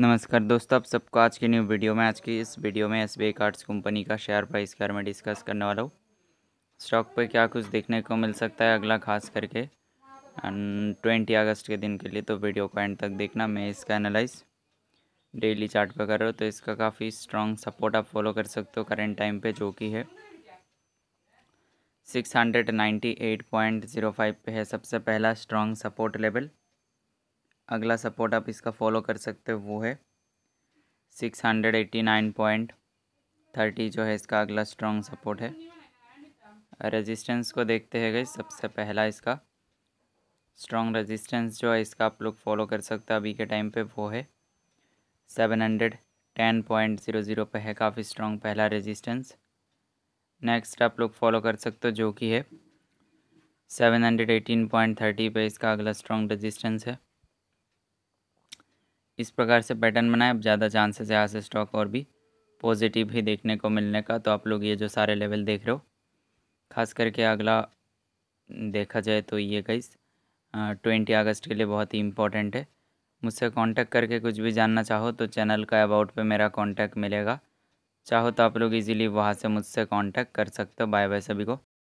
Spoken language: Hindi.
नमस्कार दोस्तों आप सबको आज की न्यू वीडियो में आज की इस वीडियो में एस बी कार्ड्स कंपनी का शेयर प्राइस के बारे में डिस्कस करने वाला हूँ स्टॉक पर क्या कुछ देखने को मिल सकता है अगला खास करके ट्वेंटी अगस्त के दिन के लिए तो वीडियो को एंड तक देखना मैं इसका एनालाइज डेली चार्ट पर कर रहा हूँ तो इसका काफ़ी स्ट्रॉन्ग सपोर्ट आप फॉलो कर सकते हो करेंट टाइम पर जो कि है six hundred ninety eight point zero five पे है सबसे पहला स्ट्रॉन्ग सपोर्ट लेवल अगला सपोर्ट आप इसका फॉलो कर सकते हो वो है six hundred eighty nine point thirty जो है इसका अगला स्ट्रॉन्ग सपोर्ट है रेजिस्टेंस को देखते हैं गई सबसे पहला इसका स्ट्रॉन्ग रेजिस्टेंस जो है इसका आप लोग फॉलो कर सकते हो अभी के टाइम पे वो है seven hundred ten point zero zero पर है काफ़ी स्ट्रॉन्ग पहला रेजिस्टेंस नेक्स्ट आप लोग फॉलो कर सकते हो जो कि है seven hundred eighteen point thirty पर इसका अगला स्ट्रॉन्ग रजिस्टेंस है इस प्रकार से पैटर्न बनाए अब ज़्यादा चांसेस है यहाँ से स्टॉक और भी पॉजिटिव ही देखने को मिलने का तो आप लोग ये जो सारे लेवल देख रहे हो खास करके अगला देखा जाए तो ये कई ट्वेंटी अगस्त के लिए बहुत ही इम्पोर्टेंट है मुझसे कांटेक्ट करके कुछ भी जानना चाहो तो चैनल का अबाउट पे मेरा कांटेक्ट मिलेगा चाहो तो आप लोग इजीली वहाँ से मुझसे कांटेक्ट कर सकते हो बाय बाय सभी को